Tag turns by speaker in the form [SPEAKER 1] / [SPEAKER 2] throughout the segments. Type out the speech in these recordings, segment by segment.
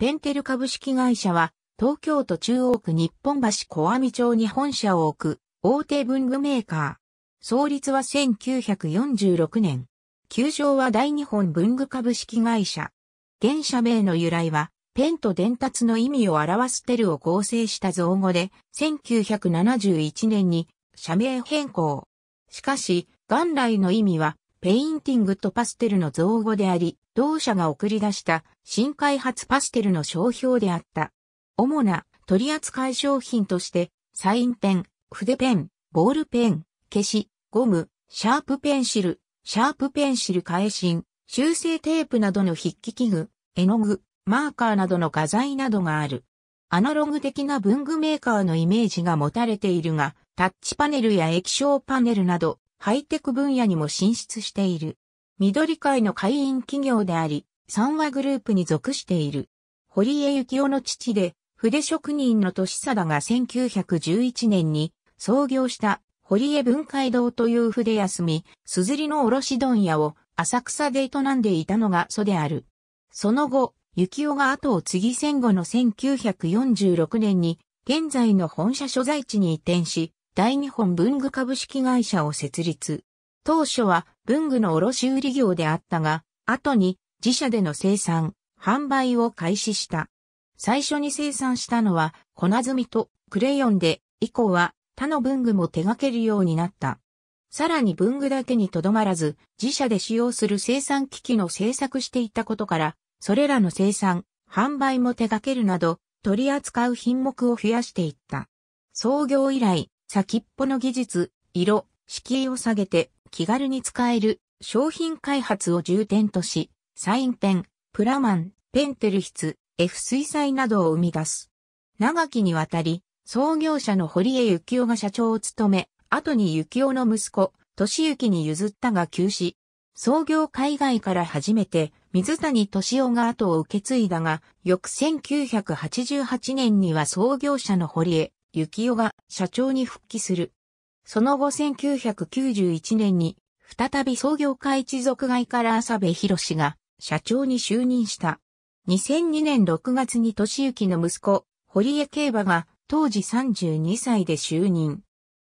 [SPEAKER 1] ペンテル株式会社は、東京都中央区日本橋小網町に本社を置く大手文具メーカー。創立は1946年。旧称は大日本文具株式会社。現社名の由来は、ペンと伝達の意味を表すテルを合成した造語で、1971年に社名変更。しかし、元来の意味は、ペインティングとパステルの造語であり、同社が送り出した新開発パステルの商標であった。主な取扱い商品として、サインペン、筆ペン、ボールペン、消し、ゴム、シャープペンシル、シャープペンシル返信、修正テープなどの筆記器具、絵の具、マーカーなどの画材などがある。アナログ的な文具メーカーのイメージが持たれているが、タッチパネルや液晶パネルなど、ハイテク分野にも進出している。緑会の会員企業であり、三和グループに属している。堀江幸雄の父で、筆職人の年貞が1911年に創業した堀江文会堂という筆休み、すずりの卸問屋を浅草で営んでいたのが祖である。その後、幸雄が後を継ぎ戦後の1946年に現在の本社所在地に移転し、大日本文具株式会社を設立。当初は文具の卸売業であったが、後に自社での生産、販売を開始した。最初に生産したのは粉積みとクレヨンで、以降は他の文具も手掛けるようになった。さらに文具だけにとどまらず、自社で使用する生産機器の製作していたことから、それらの生産、販売も手掛けるなど、取り扱う品目を増やしていった。創業以来、先っぽの技術、色、敷居を下げて気軽に使える商品開発を重点とし、サインペン、プラマン、ペンテル筆、F 水彩などを生み出す。長きにわたり、創業者の堀江幸雄が社長を務め、後に幸雄の息子、敏幸に譲ったが休止。創業海外から初めて、水谷敏夫が後を受け継いだが、翌1988年には創業者の堀江、幸代が社長に復帰する。その後1991年に、再び創業家一族外から浅部博が社長に就任した。2002年6月に俊行の息子、堀江競馬が当時32歳で就任。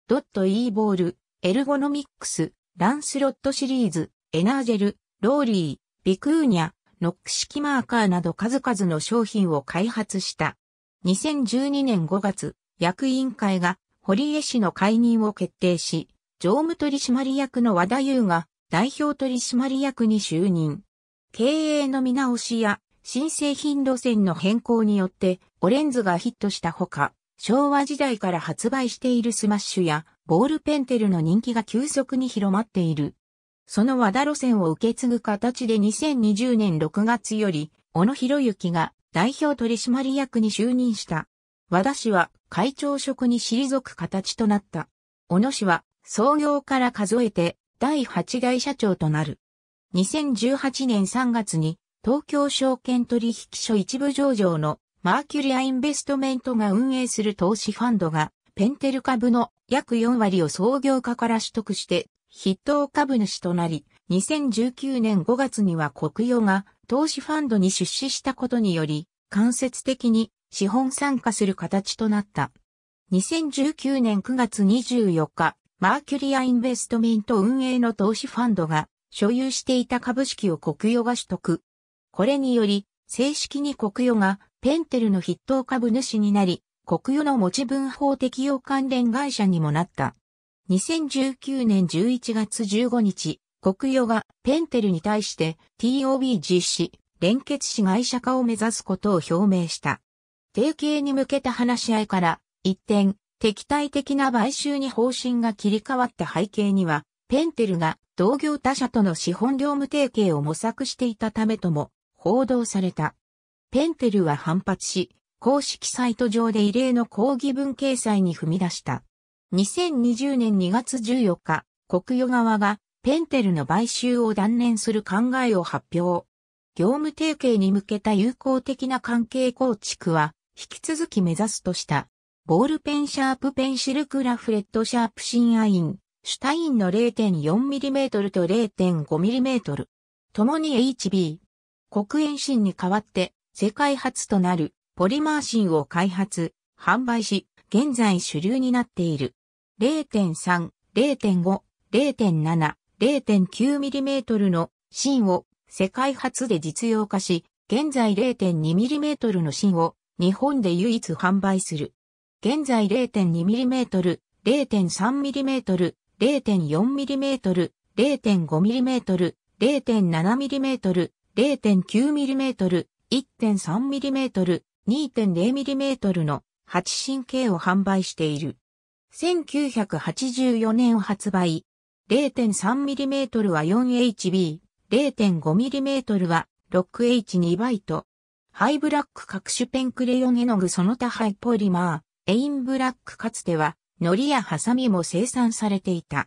[SPEAKER 1] ドットイーボール、エルゴノミックス、ランスロットシリーズ、エナージェル、ローリー、ビクーニャ、ノック式マーカーなど数々の商品を開発した。2012年5月、役員会が堀江氏の解任を決定し、常務取締役の和田優が代表取締役に就任。経営の見直しや新製品路線の変更によってオレンズがヒットしたほか、昭和時代から発売しているスマッシュやボールペンテルの人気が急速に広まっている。その和田路線を受け継ぐ形で2020年6月より、小野博之が代表取締役に就任した。和田氏は会長職に退く形となった。小野氏は創業から数えて第8代社長となる。2018年3月に東京証券取引所一部上場のマーキュリアインベストメントが運営する投資ファンドがペンテル株の約4割を創業家から取得して筆頭株主となり、2019年5月には国用が投資ファンドに出資したことにより、間接的に資本参加する形となった。2019年9月24日、マーキュリアインベストメント運営の投資ファンドが所有していた株式を国与が取得。これにより、正式に国与がペンテルの筆頭株主になり、国与の持ち分法適用関連会社にもなった。2019年11月15日、国与がペンテルに対して TOB 実施、連結子会社化を目指すことを表明した。提携に向けた話し合いから、一転、敵対的な買収に方針が切り替わった背景には、ペンテルが同業他社との資本業務提携を模索していたためとも報道された。ペンテルは反発し、公式サイト上で異例の抗議文掲載に踏み出した。2020年2月14日、国与側がペンテルの買収を断念する考えを発表。業務提携に向けた友好的な関係構築は引き続き目指すとした。ボールペンシャープペンシルクラフレットシャープシンアイン、シュタインの 0.4mm と 0.5mm。共に HB。黒鉛芯に代わって世界初となるポリマー芯を開発、販売し、現在主流になっている。0.3、0.5、0.7、0.9mm の芯を世界初で実用化し、現在 0.2mm の芯を日本で唯一販売する。現在 0.2mm、0.3mm、0.4mm、0.5mm、0.7mm、0.9mm、1.3mm、2.0mm の8神経を販売している。1984年発売。0.3mm は 4HB、0.5mm は 6H2 バイト、ハイブラック各種ペンクレヨン絵の具その他ハイポリマー、エインブラックかつては、糊やハサミも生産されていた。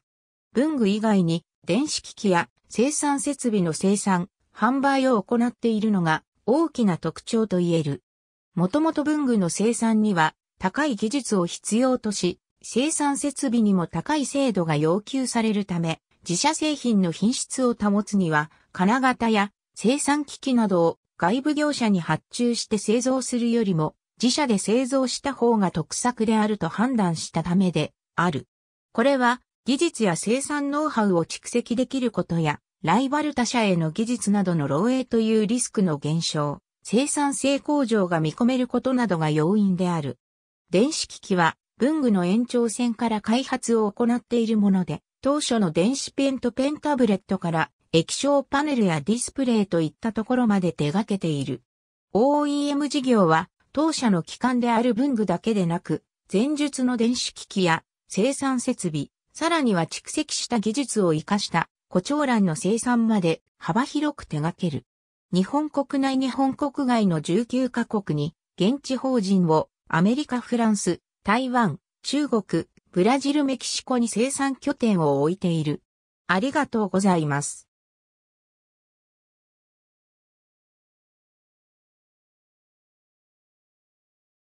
[SPEAKER 1] 文具以外に、電子機器や生産設備の生産、販売を行っているのが大きな特徴と言える。もともと文具の生産には高い技術を必要とし、生産設備にも高い精度が要求されるため、自社製品の品質を保つには、金型や生産機器などを外部業者に発注して製造するよりも、自社で製造した方が得策であると判断したためである。これは、技術や生産ノウハウを蓄積できることや、ライバル他社への技術などの漏洩というリスクの減少、生産性向上が見込めることなどが要因である。電子機器は文具の延長線から開発を行っているもので、当初の電子ペンとペンタブレットから液晶パネルやディスプレイといったところまで手掛けている。OEM 事業は当社の機関である文具だけでなく、前述の電子機器や生産設備、さらには蓄積した技術を活かした胡蝶蘭の生産まで幅広く手掛ける。日本国内日本国外の19カ国に現地法人をアメリカ、フランス、台湾、中国、ブラジル、メキシコに生産拠点を置いている。ありがとうございます。